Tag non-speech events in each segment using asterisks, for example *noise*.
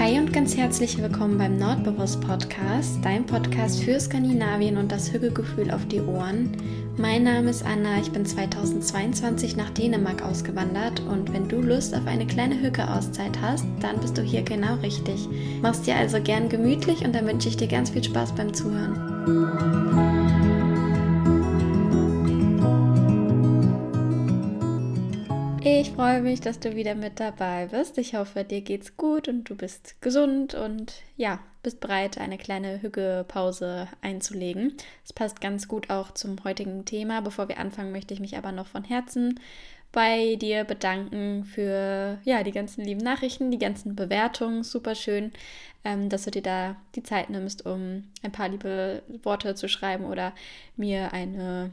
Hi und ganz herzlich willkommen beim Nordbewusst Podcast, dein Podcast für Skandinavien und das Hügelgefühl auf die Ohren. Mein Name ist Anna, ich bin 2022 nach Dänemark ausgewandert und wenn du Lust auf eine kleine Hücke-Auszeit hast, dann bist du hier genau richtig. Mach's dir also gern gemütlich und dann wünsche ich dir ganz viel Spaß beim Zuhören. Ich freue mich, dass du wieder mit dabei bist. Ich hoffe, dir geht's gut und du bist gesund und ja, bist bereit, eine kleine Hügepause einzulegen. Es passt ganz gut auch zum heutigen Thema. Bevor wir anfangen, möchte ich mich aber noch von Herzen bei dir bedanken für ja, die ganzen lieben Nachrichten, die ganzen Bewertungen. Super schön, ähm, dass du dir da die Zeit nimmst, um ein paar liebe Worte zu schreiben oder mir eine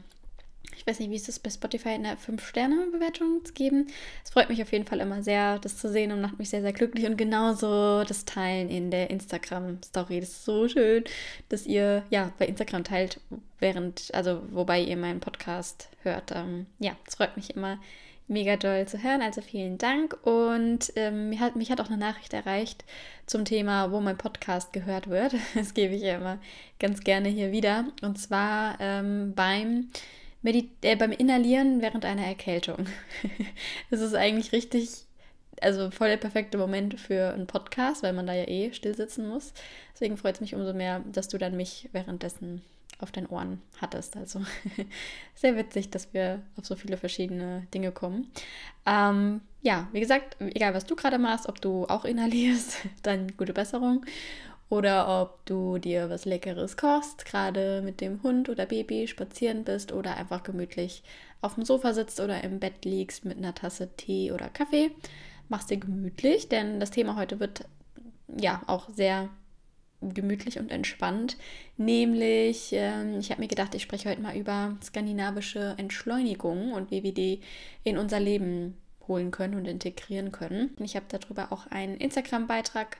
ich weiß nicht, wie ist das bei Spotify, eine 5-Sterne-Bewertung zu geben. Es freut mich auf jeden Fall immer sehr, das zu sehen und macht mich sehr, sehr glücklich. Und genauso das Teilen in der Instagram-Story. Das ist so schön, dass ihr ja bei Instagram teilt, während, also wobei ihr meinen Podcast hört. Ähm, ja, es freut mich immer mega doll zu hören. Also vielen Dank. Und ähm, mich, hat, mich hat auch eine Nachricht erreicht zum Thema, wo mein Podcast gehört wird. *laughs* Das gebe ich ja immer ganz gerne hier wieder. Und zwar ähm, beim Medi äh, beim Inhalieren während einer Erkältung. *laughs* das ist eigentlich richtig, also voll der perfekte Moment für einen Podcast, weil man da ja eh still sitzen muss. Deswegen freut es mich umso mehr, dass du dann mich währenddessen auf deinen Ohren hattest. Also *laughs* sehr witzig, dass wir auf so viele verschiedene Dinge kommen. Ähm, ja, wie gesagt, egal was du gerade machst, ob du auch inhalierst, *laughs* dann gute Besserung oder ob du dir was Leckeres kochst, gerade mit dem Hund oder Baby spazieren bist oder einfach gemütlich auf dem Sofa sitzt oder im Bett liegst mit einer Tasse Tee oder Kaffee. Mach's dir gemütlich, denn das Thema heute wird ja auch sehr gemütlich und entspannt. Nämlich, ähm, ich habe mir gedacht, ich spreche heute mal über skandinavische Entschleunigung und wie wir die in unser Leben holen können und integrieren können. Ich habe darüber auch einen Instagram-Beitrag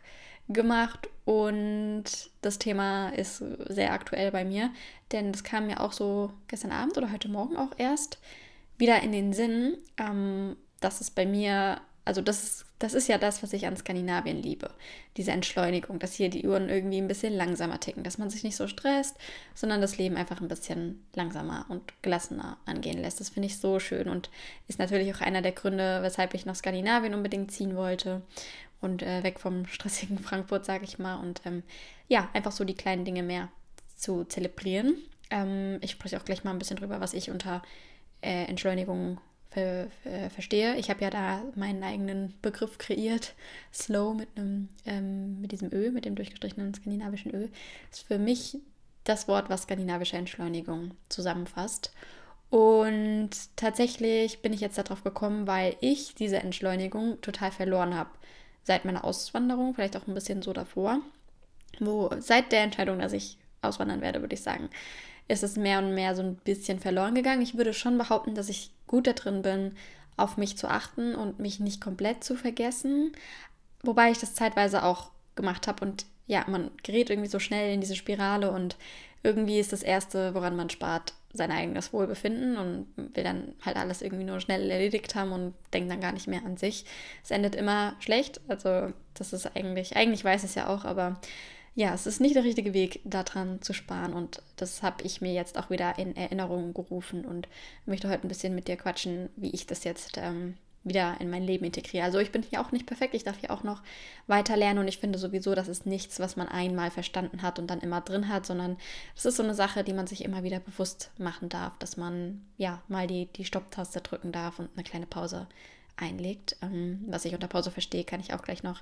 gemacht und das Thema ist sehr aktuell bei mir, denn das kam mir auch so gestern Abend oder heute Morgen auch erst wieder in den Sinn, ähm, dass es bei mir, also das das ist ja das, was ich an Skandinavien liebe, diese Entschleunigung, dass hier die Uhren irgendwie ein bisschen langsamer ticken, dass man sich nicht so stresst, sondern das Leben einfach ein bisschen langsamer und gelassener angehen lässt. Das finde ich so schön und ist natürlich auch einer der Gründe, weshalb ich nach Skandinavien unbedingt ziehen wollte und äh, weg vom *laughs* stressigen Frankfurt, sage ich mal. Und ähm, ja, einfach so die kleinen Dinge mehr zu zelebrieren. Ähm, ich spreche auch gleich mal ein bisschen drüber, was ich unter äh, Entschleunigung ver ver äh, verstehe. Ich habe ja da meinen eigenen Begriff kreiert, Slow mit einem, ähm, mit diesem Öl, mit dem durchgestrichenen skandinavischen Öl. Das ist für mich das Wort, was skandinavische Entschleunigung zusammenfasst. Und tatsächlich bin ich jetzt darauf gekommen, weil ich diese Entschleunigung total verloren habe seit meiner Auswanderung, vielleicht auch ein bisschen so davor, wo seit der Entscheidung, dass ich auswandern werde, würde ich sagen, ist es mehr und mehr so ein bisschen verloren gegangen. Ich würde schon behaupten, dass ich gut da drin bin, auf mich zu achten und mich nicht komplett zu vergessen, wobei ich das zeitweise auch gemacht habe und ja, man gerät irgendwie so schnell in diese Spirale und irgendwie ist das Erste, woran man spart, sein eigenes Wohlbefinden und will dann halt alles irgendwie nur schnell erledigt haben und denkt dann gar nicht mehr an sich. Es endet immer schlecht. Also das ist eigentlich, eigentlich weiß es ja auch, aber ja, es ist nicht der richtige Weg, daran zu sparen. Und das habe ich mir jetzt auch wieder in Erinnerung gerufen und möchte heute ein bisschen mit dir quatschen, wie ich das jetzt ähm, wieder in mein Leben integriere. Also ich bin hier auch nicht perfekt, ich darf hier auch noch weiter lernen und ich finde sowieso, das ist nichts, was man einmal verstanden hat und dann immer drin hat, sondern das ist so eine Sache, die man sich immer wieder bewusst machen darf, dass man ja mal die, die Stopptaste drücken darf und eine kleine Pause einlegt. Ähm, was ich unter Pause verstehe, kann ich auch gleich noch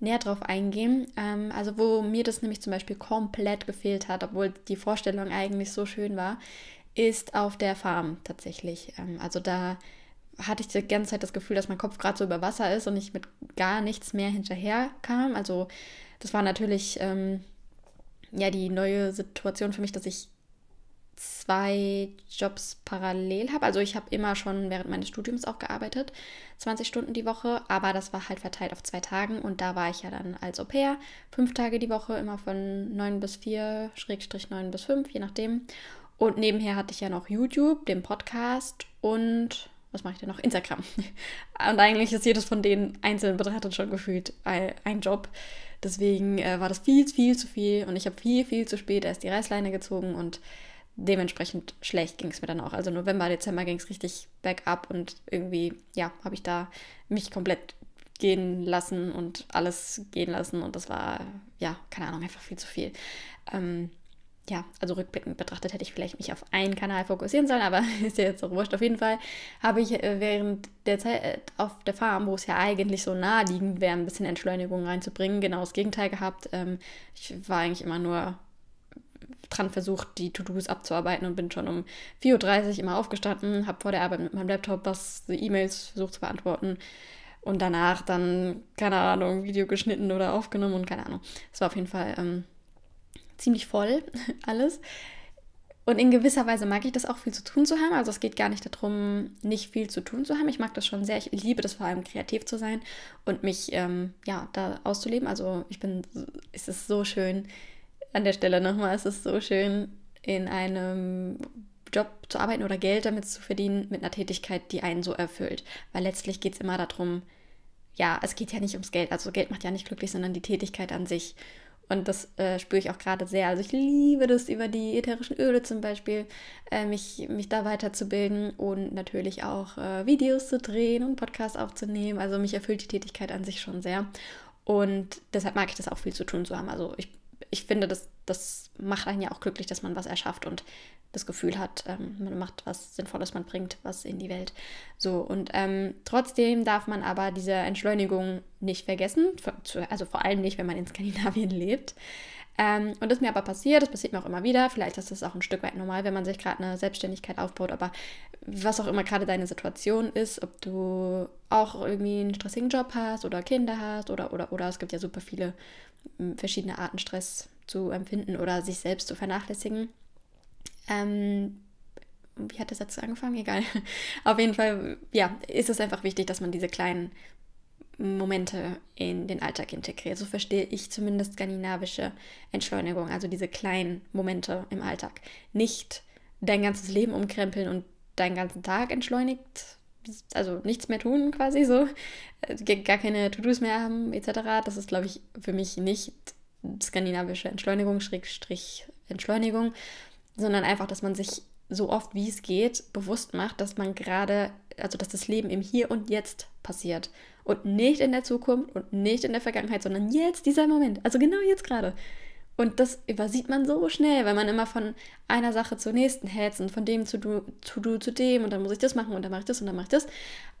näher drauf eingehen. Ähm, also wo mir das nämlich zum Beispiel komplett gefehlt hat, obwohl die Vorstellung eigentlich so schön war, ist auf der Farm tatsächlich. Ähm, also da hatte ich die ganze Zeit das Gefühl, dass mein Kopf gerade so über Wasser ist und ich mit gar nichts mehr hinterher kam. Also das war natürlich ähm, ja die neue Situation für mich, dass ich zwei Jobs parallel habe. Also ich habe immer schon während meines Studiums auch gearbeitet, 20 Stunden die Woche, aber das war halt verteilt auf zwei Tagen und da war ich ja dann als Au pair, fünf Tage die Woche, immer von 9 bis 4, Schrägstrich 9 bis 5, je nachdem. Und nebenher hatte ich ja noch YouTube, den Podcast und was mache ich denn noch? Instagram. *laughs* Und eigentlich ist jedes von den einzelnen betrachtet schon gefühlt ein Job. Deswegen äh, war das viel, viel zu viel und ich habe viel, viel zu spät erst die Reißleine gezogen und dementsprechend schlecht ging es mir dann auch. Also November, Dezember ging es richtig bergab und irgendwie, ja, habe ich da mich komplett gehen lassen und alles gehen lassen und das war, ja, keine Ahnung, einfach viel zu viel. Ähm, ja, also rückblickend betrachtet hätte ich vielleicht mich auf einen Kanal fokussieren sollen, aber *laughs* ist ja jetzt auch wurscht. Auf jeden Fall habe ich äh, während der Zeit äh, auf der Farm, wo es ja eigentlich so naheliegend wäre, ein bisschen Entschleunigung reinzubringen, genau das Gegenteil gehabt. Ähm, ich war eigentlich immer nur dran versucht, die To-Dos abzuarbeiten und bin schon um 4.30 Uhr immer aufgestanden, habe vor der Arbeit mit meinem Laptop was, E-Mails versucht zu beantworten und danach dann, keine Ahnung, Video geschnitten oder aufgenommen und keine Ahnung. Es war auf jeden Fall ähm, ziemlich voll *laughs* alles. Und in gewisser Weise mag ich das auch viel zu tun zu haben. Also es geht gar nicht darum, nicht viel zu tun zu haben. Ich mag das schon sehr. Ich liebe das vor allem, kreativ zu sein und mich ähm, ja da auszuleben. Also ich bin, es ist so schön an der Stelle nochmal, es ist so schön in einem Job zu arbeiten oder Geld damit zu verdienen mit einer Tätigkeit, die einen so erfüllt. Weil letztlich geht es immer darum, ja, es geht ja nicht ums Geld. Also Geld macht ja nicht glücklich, sondern die Tätigkeit an sich. Und das äh, spüre ich auch gerade sehr. Also ich liebe das über die ätherischen Öle zum Beispiel, äh, mich, mich da weiterzubilden und natürlich auch äh, Videos zu drehen und Podcasts aufzunehmen. Also mich erfüllt die Tätigkeit an sich schon sehr. Und deshalb mag ich das auch viel zu tun zu haben. Also ich ich finde, das, das macht einen ja auch glücklich, dass man was erschafft und das Gefühl hat, ähm, man macht was Sinnvolles, man bringt was in die Welt. So, und ähm, trotzdem darf man aber diese Entschleunigung nicht vergessen, also vor allem nicht, wenn man in Skandinavien *laughs* lebt. Ähm, und das ist mir aber passiert, das passiert mir auch immer wieder. Vielleicht ist das auch ein Stück weit normal, wenn man sich gerade eine Selbstständigkeit aufbaut, aber was auch immer gerade deine Situation ist, ob du auch irgendwie einen stressigen Job hast oder Kinder hast oder, oder, oder. Es gibt ja super viele verschiedene Arten, Stress zu empfinden oder sich selbst zu vernachlässigen. Ähm, wie hat der Satz angefangen? Egal. *laughs* Auf jeden Fall, ja, ist es einfach wichtig, dass man diese kleinen Momente in den Alltag integriere. So verstehe ich zumindest skandinavische Entschleunigung, also diese kleinen Momente im Alltag. Nicht dein ganzes Leben umkrempeln und deinen ganzen Tag entschleunigt, also nichts mehr tun quasi so, äh, gar keine To-Dos mehr haben etc. Das ist, glaube ich, für mich nicht skandinavische Entschleunigung, Schrägstrich Entschleunigung, sondern einfach, dass man sich so oft wie es geht bewusst macht, dass man gerade, also dass das Leben im Hier und Jetzt passiert und nicht in der Zukunft und nicht in der Vergangenheit, sondern jetzt, dieser Moment, also genau jetzt gerade. Und das übersieht man so schnell, weil man immer von einer Sache zur nächsten hetzt und von dem zu du, zu du zu dem und dann muss ich das machen und dann mache ich das und dann mache ich das.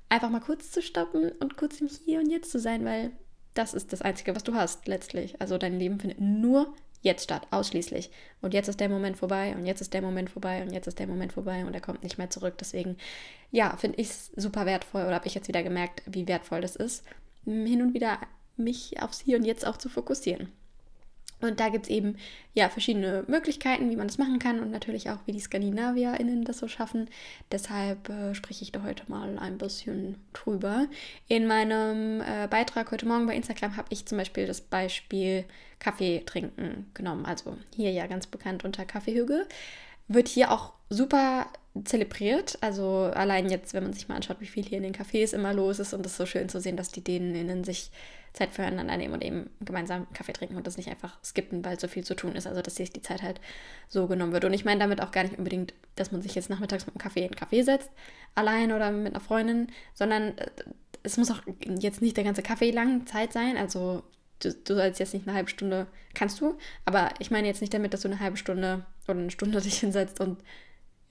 Einfach mal kurz zu stoppen und kurz im Hier und Jetzt zu sein, weil das ist das Einzige, was du hast letztlich. Also dein Leben findet nur jetzt statt, ausschließlich. Und jetzt ist der Moment vorbei und jetzt ist der Moment vorbei und jetzt ist der Moment vorbei und er kommt nicht mehr zurück. Deswegen, ja, finde ich es super wertvoll oder habe ich jetzt wieder gemerkt, wie wertvoll das ist, hin und wieder mich aufs Hier und Jetzt auch zu fokussieren. Und da gibt es eben ja verschiedene Möglichkeiten, wie man das machen kann und natürlich auch, wie die SkandinavierInnen das so schaffen. Deshalb äh, spreche ich da heute mal ein bisschen drüber. In meinem äh, Beitrag heute Morgen bei Instagram habe ich zum Beispiel das Beispiel Kaffee trinken genommen. Also hier ja ganz bekannt unter Kaffeehüge. Wird hier auch super zelebriert. Also allein jetzt, wenn man sich mal anschaut, wie viel hier in den Cafés immer los ist und es ist so schön zu sehen, dass die Däninnen sich Zeit füreinander nehmen und eben gemeinsam Kaffee trinken und das nicht einfach skippen, weil so viel zu tun ist. Also dass sich die Zeit halt so genommen wird. Und ich meine damit auch gar nicht unbedingt, dass man sich jetzt nachmittags mit einem Kaffee in einen Kaffee setzt, allein oder mit einer Freundin, sondern äh, es muss auch jetzt nicht der ganze Kaffee lang Zeit sein. Also du, du sollst jetzt nicht eine halbe Stunde, kannst du, aber ich meine jetzt nicht damit, dass du eine halbe Stunde oder eine Stunde *laughs* dich hinsetzt und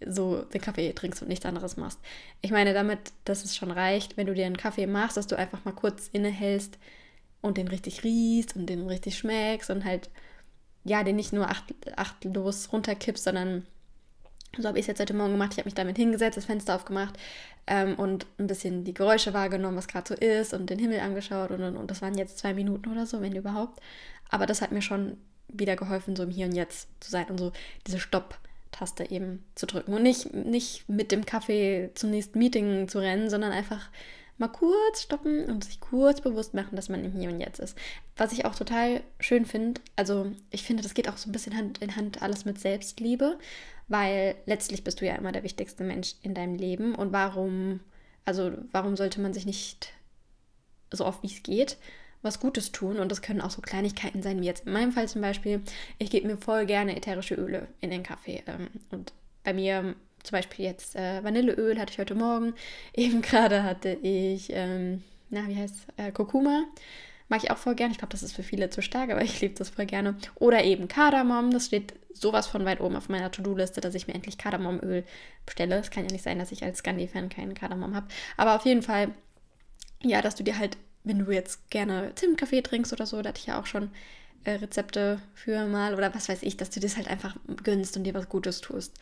so den Kaffee trinkst und nichts anderes machst. Ich meine damit, dass es schon reicht, wenn du dir einen Kaffee machst, dass du einfach mal kurz innehältst und den richtig riechst und den richtig schmeckst und halt, ja, den nicht nur acht, achtlos runterkippst, sondern so habe ich es jetzt heute Morgen gemacht. Ich habe mich damit hingesetzt, das Fenster aufgemacht ähm, und ein bisschen die Geräusche wahrgenommen, was gerade so ist und den Himmel angeschaut und, und, und das waren jetzt zwei Minuten oder so, wenn überhaupt. Aber das hat mir schon wieder geholfen, so im Hier und Jetzt zu sein und so diese Stopp- Taste eben zu drücken und nicht, nicht mit dem Kaffee zum nächsten Meeting zu rennen, sondern einfach mal kurz stoppen und sich kurz bewusst machen, dass man im Hier und Jetzt ist. Was ich auch total schön finde, also ich finde, das geht auch so ein bisschen Hand in Hand alles mit Selbstliebe, weil letztlich bist du ja immer der wichtigste Mensch in deinem Leben und warum, also warum sollte man sich nicht so oft wie es geht was Gutes tun und das können auch so Kleinigkeiten sein, wie jetzt in meinem Fall zum Beispiel, ich gebe mir voll gerne ätherische Öle in den Kaffee ähm, und bei mir ähm, zum Beispiel jetzt äh, Vanilleöl hatte ich heute Morgen, *laughs* eben gerade hatte ich, ähm, na wie heißt äh, Kurkuma, mag ich auch voll gerne, ich glaube das ist für viele zu stark, aber *laughs* ich liebe das voll gerne oder eben Kardamom, das steht sowas von weit oben auf meiner To-Do-Liste, dass ich mir endlich Kardamomöl bestelle. Es kann ja nicht sein, dass ich als Scandi-Fan keinen Kardamom habe. Aber auf jeden Fall, ja, dass du dir halt wenn du jetzt gerne Zimtkaffee trinkst oder so, da hatte ich ja auch schon äh, Rezepte für mal oder was weiß ich, dass du das halt einfach gönnst und dir was Gutes tust.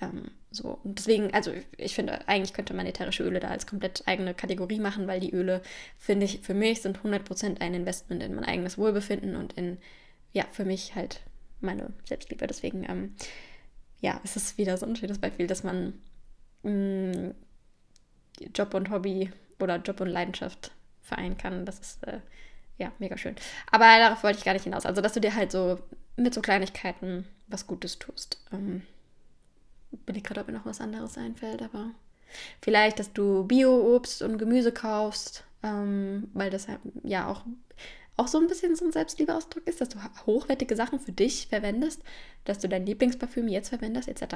Ähm, so. Und deswegen, also ich finde, eigentlich könnte man ätherische Öle da als komplett eigene Kategorie machen, weil die Öle, finde ich, für mich sind 100% ein Investment in mein eigenes Wohlbefinden und in, ja, für mich halt meine Selbstliebe. Deswegen, ähm, ja, es ist wieder so ein schönes Beispiel, dass man mh, mm, Job und Hobby oder Job und Leidenschaft vereinen kann. Das ist äh, ja mega schön. Aber darauf wollte ich gar nicht hinaus. Also, dass du dir halt so mit so Kleinigkeiten was Gutes tust. Ähm, bin ich gerade, ob mir noch was anderes einfällt, aber vielleicht, dass du Bio-Obst und Gemüse kaufst, ähm, weil das halt, ja auch, auch so ein bisschen so ein Selbstliebeausdruck ist, dass du hochwertige Sachen für dich verwendest, dass du dein Lieblingsparfüm jetzt verwendest, etc.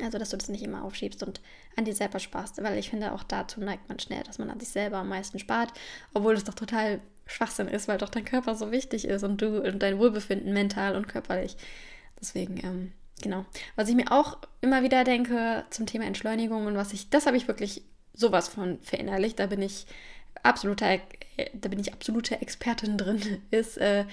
Also, dass du das nicht immer aufschiebst und an dir selber sparst, weil ich finde, auch dazu neigt man schnell, dass man an sich selber am meisten spart, obwohl es doch total Schwachsinn ist, weil doch dein Körper so wichtig ist und du und dein Wohlbefinden mental und körperlich. Deswegen, ähm, genau. Was ich mir auch immer wieder denke zum Thema Entschleunigung und was ich, das habe ich wirklich sowas von verinnerlicht, da bin ich absoluter, äh, da bin ich absolute Expertin drin, *laughs* ist, äh,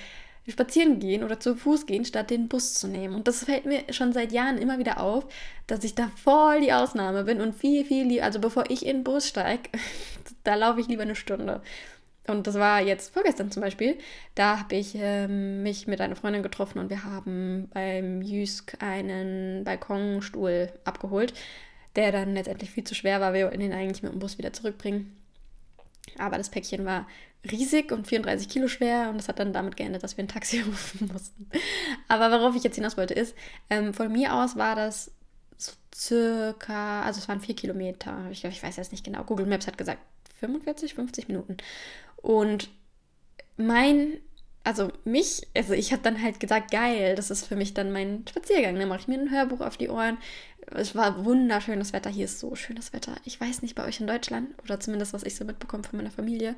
spazieren gehen oder zu Fuß gehen, statt den Bus zu nehmen. Und das fällt mir schon seit Jahren immer wieder auf, dass ich da voll die Ausnahme bin und viel, viel lieber, also bevor ich in den Bus steige, *laughs* da laufe ich lieber eine Stunde. Und das war jetzt vorgestern zum Beispiel. Da habe ich ähm, mich mit einer Freundin getroffen und wir haben beim Jüsk einen Balkonstuhl abgeholt, der dann letztendlich viel zu schwer war. Wir wollten ihn eigentlich mit dem Bus wieder zurückbringen. Aber das Päckchen war riesig und 34 Kilo schwer und das hat dann damit geendet, dass wir ein Taxi *laughs* rufen mussten. Aber worauf ich jetzt hinaus wollte ist, ähm, von mir aus war das so circa, also es waren vier Kilometer, ich, ich weiß jetzt nicht genau, Google Maps hat gesagt 45, 50 Minuten. Und mein, also mich, also ich habe dann halt gesagt, geil, das ist für mich dann mein Spaziergang. Dann mache ich mir ein Hörbuch auf die Ohren. Es war wunderschönes Wetter, hier ist so schönes Wetter. Ich weiß nicht, bei euch in Deutschland oder zumindest was ich so mitbekomme von meiner Familie,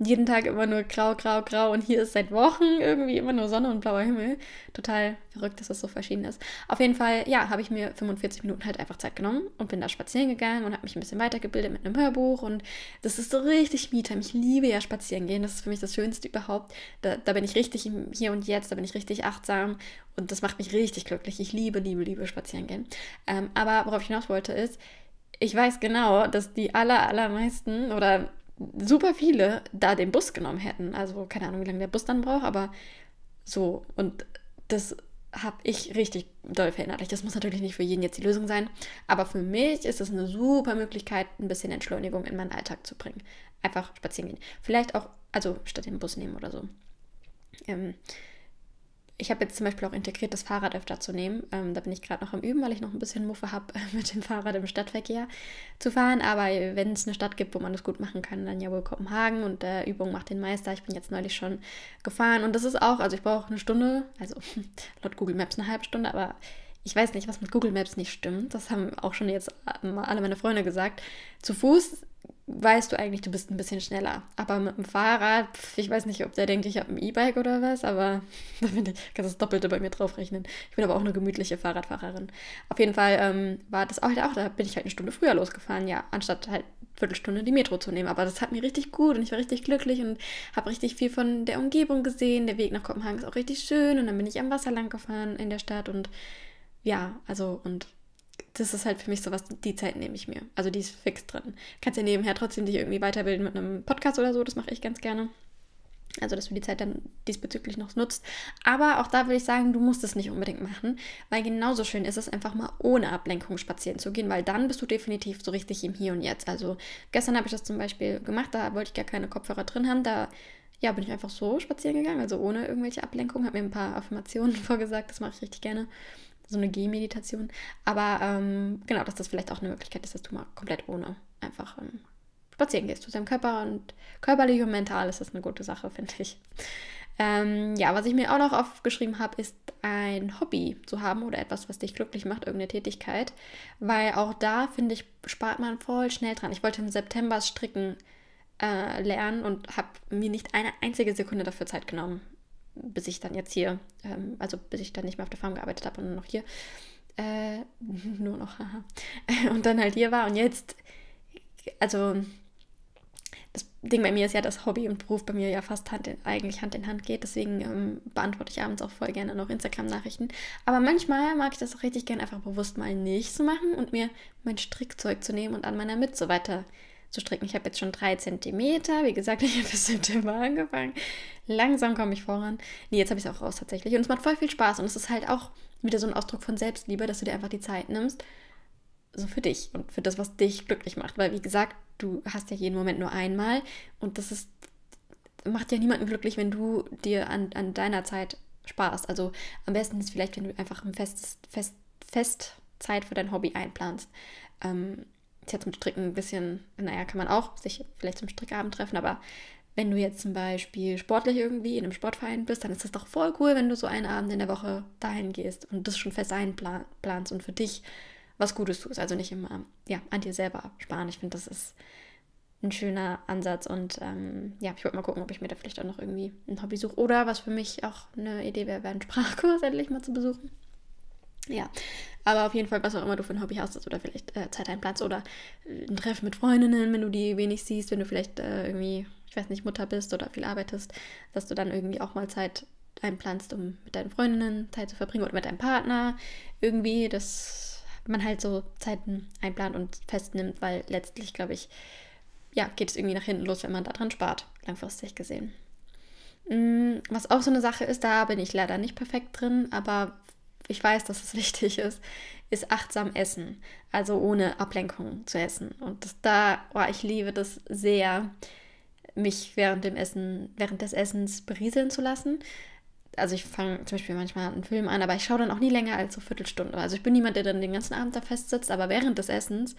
jeden Tag immer nur grau, grau, grau und hier ist seit Wochen irgendwie immer nur Sonne und blauer Himmel. Total verrückt, dass das so verschieden ist. Auf jeden Fall, ja, habe ich mir 45 Minuten halt einfach Zeit genommen und bin da spazieren gegangen und habe mich ein bisschen weitergebildet mit einem Hörbuch und das ist so richtig Mieter. Ich liebe ja spazieren gehen, das ist für mich das Schönste überhaupt. Da, da bin ich richtig Hier und Jetzt, da bin ich richtig achtsam und das macht mich richtig glücklich. Ich liebe, liebe, liebe spazieren gehen. Ähm, aber worauf ich hinaus wollte ist, ich weiß genau, dass die aller, allermeisten oder super viele da den Bus genommen hätten. Also keine Ahnung, wie lange der Bus dann braucht, aber so. Und das habe ich richtig doll verändert. Das muss natürlich nicht für jeden jetzt die Lösung sein, aber für mich ist es eine super Möglichkeit, ein bisschen Entschleunigung in meinen Alltag zu bringen. Einfach spazieren gehen. Vielleicht auch, also statt den Bus nehmen oder so. Ähm, ich habe jetzt zum Beispiel auch integriert, das Fahrrad öfter zu nehmen. Ähm, da bin ich gerade noch am Üben, weil ich noch ein bisschen Muffe habe, *laughs* mit dem Fahrrad im Stadtverkehr zu fahren. Aber wenn es eine Stadt gibt, wo man das gut machen kann, dann ja wohl Kopenhagen und äh, Übung macht den Meister. Ich bin jetzt neulich schon gefahren und das ist auch, also ich brauche eine Stunde, also *laughs* laut Google Maps eine halbe Stunde, aber ich weiß nicht, was mit Google Maps nicht stimmt. Das haben auch schon jetzt alle meine Freunde gesagt. Zu Fuß weißt du eigentlich, du bist ein bisschen schneller. Aber mit dem Fahrrad, ich weiß nicht, ob der denkt, ich habe ein E-Bike oder was, aber *laughs* da bin ich, kannst das Doppelte bei mir draufrechnen. Ich bin aber auch eine gemütliche Fahrradfahrerin. Auf jeden Fall ähm, war das auch, auch, da bin ich halt eine Stunde früher losgefahren, ja, anstatt halt eine Viertelstunde die Metro zu nehmen. Aber das hat mir richtig gut und ich war richtig glücklich und habe richtig viel von der Umgebung gesehen. Der Weg nach Kopenhagen ist auch richtig schön und dann bin ich am Wasser lang gefahren in der Stadt und ja, also und das ist halt für mich sowas, die Zeit nehme ich mir. Also die ist fix drin. Kannst ja nebenher trotzdem dich irgendwie weiterbilden mit einem Podcast oder so, das mache ich ganz gerne. Also, dass du die Zeit dann diesbezüglich noch nutzt. Aber auch da würde ich sagen, du musst es nicht unbedingt machen, weil genauso schön ist es, einfach mal ohne Ablenkung spazieren zu gehen, weil dann bist du definitiv so richtig im Hier und Jetzt. Also, gestern habe ich das zum Beispiel gemacht, da wollte ich gar keine Kopfhörer drin haben, da ja, bin ich einfach so spazieren gegangen, also ohne irgendwelche Ablenkung, habe mir ein paar Affirmationen *laughs* vorgesagt, das mache ich richtig gerne so eine Gehmeditation. Aber ähm, genau, dass das vielleicht auch eine Möglichkeit ist, dass du mal komplett ohne einfach ähm, spazieren gehst zu deinem Körper und körperlich und mental ist das eine gute Sache, *laughs* finde ich. Ähm, ja, was ich mir auch noch aufgeschrieben habe, ist ein Hobby zu haben oder etwas, was dich glücklich macht, irgendeine Tätigkeit. Weil auch da, finde ich, spart man voll schnell dran. Ich wollte im September stricken äh, lernen und habe mir nicht eine einzige Sekunde dafür Zeit genommen bis ich dann jetzt hier, ähm, also bis ich dann nicht mehr auf der Farm gearbeitet habe und nur noch hier, äh, *laughs* nur noch, haha, *laughs* und dann halt hier war und jetzt, also das Ding bei mir ist ja, dass Hobby und Beruf bei mir ja fast Hand in, eigentlich Hand in Hand geht. Deswegen ähm, beantworte ich abends auch voll gerne noch Instagram-Nachrichten. Aber manchmal mag ich das auch richtig gerne einfach bewusst mal nicht zu machen und mir mein Strickzeug zu nehmen und an meiner Mütze weiter zu stricken. Ich habe jetzt schon drei Zentimeter. Wie gesagt, *laughs* ich habe bis September angefangen. Langsam komme ich voran. Nee, jetzt habe ich es auch raus tatsächlich. Und es macht voll viel Spaß. Und es ist halt auch wieder so ein Ausdruck von Selbstliebe, dass du dir einfach die Zeit nimmst. So für dich und für das, was dich glücklich macht. Weil, wie gesagt, du hast ja jeden Moment nur einmal. Und das ist, macht ja niemanden glücklich, wenn du dir an, an deiner Zeit Spaß. Also am besten ist vielleicht, wenn du einfach ein festes, fest, fest Zeit für dein Hobby einplanst. Ähm, ist ja zum Stricken ein bisschen, naja, kann man auch sich vielleicht zum Strickabend treffen, aber wenn du jetzt zum Beispiel sportlich irgendwie in einem Sportverein bist, dann ist das doch voll cool, wenn du so einen Abend in der Woche dahin gehst und das schon fest einplanst und für dich was Gutes tust. Also nicht immer ja, an dir selber sparen. Ich finde, das ist ein schöner Ansatz und ähm, ja, ich wollte mal gucken, ob ich mir da vielleicht auch noch irgendwie ein Hobby suche oder was für mich auch eine Idee wäre, wäre einen Sprachkurs *laughs* endlich mal zu besuchen. Ja, aber auf jeden Fall, was auch immer du für ein Hobby hast, also oder vielleicht äh, Zeit, einen Platz oder äh, ein Treffen mit Freundinnen, wenn du die wenig siehst, wenn du vielleicht äh, irgendwie, ich weiß nicht, Mutter bist oder viel arbeitest, dass du dann irgendwie auch mal Zeit einplanst, um mit deinen Freundinnen Zeit zu verbringen oder mit deinem Partner. Irgendwie, dass man halt so Zeiten einplant und festnimmt, weil letztlich, glaube ich, ja, geht es irgendwie nach hinten los, wenn man daran spart, langfristig gesehen. Mm, was auch so eine Sache ist, da bin ich leider nicht perfekt drin, aber ich weiß, dass es *laughs* wichtig ist, ist achtsam essen. Also ohne Ablenkung zu essen. Und das, da, oh, ich liebe das sehr, mich während dem Essen, während des Essens berieseln zu lassen. Also ich fange zum Beispiel manchmal einen Film an, aber ich schaue dann auch nie länger als so Viertelstunde. Also ich bin niemand, der dann den ganzen Abend da festsitzt, aber während des Essens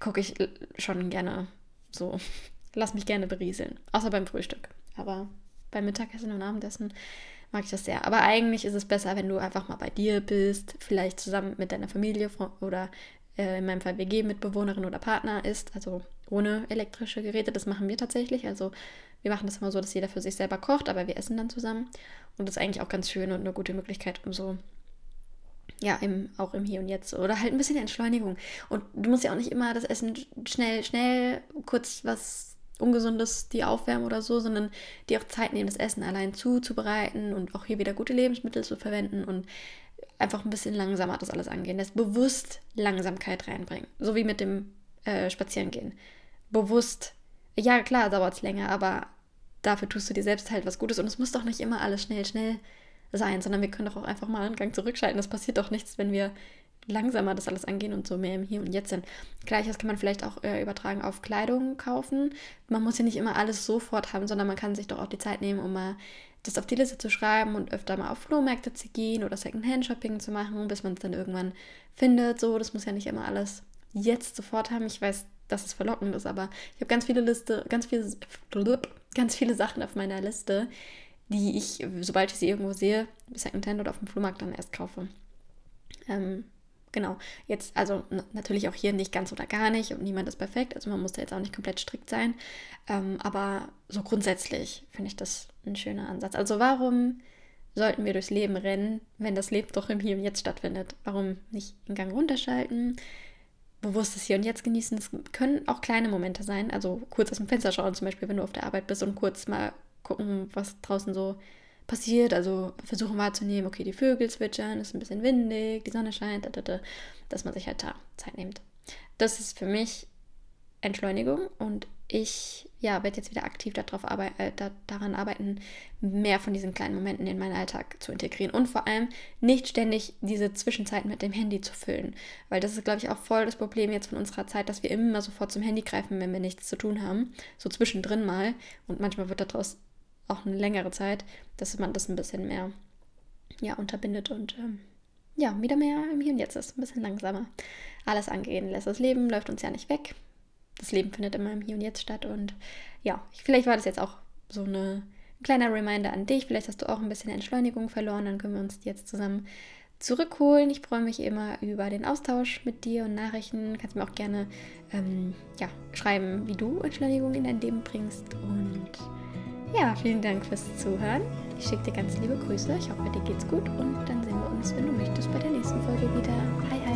gucke ich schon gerne so, *laughs* lass mich gerne berieseln. Außer beim Frühstück. Aber beim Mittagessen und Abendessen mag ich das sehr. Aber eigentlich ist es besser, wenn du einfach mal bei dir bist, vielleicht zusammen mit deiner Familie oder äh, in meinem Fall WG-Mitbewohnerin oder Partner ist, also ohne elektrische Geräte. Das machen wir tatsächlich. Also wir machen das immer so, dass jeder für sich selber kocht, aber wir essen dann zusammen. Und das ist eigentlich auch ganz schön und eine gute Möglichkeit, um so ja, im, auch im Hier und Jetzt. Oder halt ein bisschen Entschleunigung. Und du musst ja auch nicht immer das Essen schnell, schnell, kurz was Ungesundes die aufwärmen oder so, sondern die auch Zeit nehmen, das Essen allein zuzubereiten und auch hier wieder gute Lebensmittel zu verwenden und einfach ein bisschen langsamer das alles angehen. Das bewusst Langsamkeit reinbringen. So wie mit dem äh, Spazierengehen. Bewusst. Ja, klar, dauert es länger, aber dafür tust du dir selbst halt was Gutes und es muss doch nicht immer alles schnell, schnell sein, sondern wir können doch auch einfach mal einen Gang zurückschalten. Das passiert doch nichts, wenn wir langsamer das alles angehen und so mehr im Hier und Jetzt sind. Gleiches kann man vielleicht auch äh, übertragen auf Kleidung kaufen. Man muss ja nicht immer alles sofort haben, sondern man kann sich doch auch die Zeit nehmen, um mal das auf die Liste zu schreiben und öfter mal auf Flohmärkte zu gehen oder Secondhand-Shopping zu machen, bis man es dann irgendwann findet. So, das muss ja nicht immer alles jetzt sofort haben. Ich weiß, dass es verlockend ist, aber ich habe ganz viele Liste, ganz viele, ganz viele Sachen auf meiner Liste, die ich, sobald ich sie irgendwo sehe, Secondhand oder auf dem Flohmarkt dann erst kaufe. Ähm, Genau, jetzt also natürlich auch hier nicht ganz oder gar nicht und niemand ist perfekt, also man muss da jetzt auch nicht komplett strikt sein, ähm, aber so grundsätzlich finde ich das ein schöner Ansatz. Also warum sollten wir durchs Leben rennen, wenn das Leben doch im Hier und Jetzt stattfindet? Warum nicht den Gang runterschalten? bewusstes Hier und Jetzt genießen. Es können auch kleine Momente sein, also kurz aus dem Fenster schauen, zum Beispiel, wenn du auf der Arbeit bist und kurz mal gucken, was draußen so passiert. Also versuchen wahrzunehmen, okay, die Vögel zwitschern, es ist ein bisschen windig, die Sonne scheint, da, da, da, dass man sich halt da Zeit nimmt. Das ist für mich Entschleunigung und ich ja, werde jetzt wieder aktiv darauf arbeit äh, da, daran arbeiten, mehr von diesen kleinen Momenten in meinen Alltag zu integrieren und vor allem nicht ständig diese Zwischenzeiten mit dem Handy zu füllen. Weil das ist, glaube ich, auch voll das Problem jetzt von unserer Zeit, dass wir immer sofort zum Handy greifen, wenn wir nichts zu tun haben. So zwischendrin mal. Und manchmal wird daraus auch eine längere Zeit, dass man das ein bisschen mehr ja, unterbindet und ähm, ja, wieder mehr im Hier und Jetzt ist, ein bisschen langsamer. Alles angehen lässt. Das Leben läuft uns ja nicht weg. Das Leben findet immer im Hier und Jetzt statt. Und ja, vielleicht war das jetzt auch so eine, ein kleiner Reminder an dich. Vielleicht hast du auch ein bisschen Entschleunigung verloren. Dann können wir uns jetzt zusammen zurückholen. Ich freue mich immer über den Austausch mit dir und Nachrichten. Kannst mir auch gerne ähm, ja, schreiben, wie du Entschleunigung in dein Leben bringst. Und ja, vielen Dank fürs Zuhören. Ich schicke dir ganz liebe Grüße. Ich hoffe, dir geht's gut und dann sehen wir uns, wenn du möchtest, bei der nächsten Folge wieder. Hi, hi.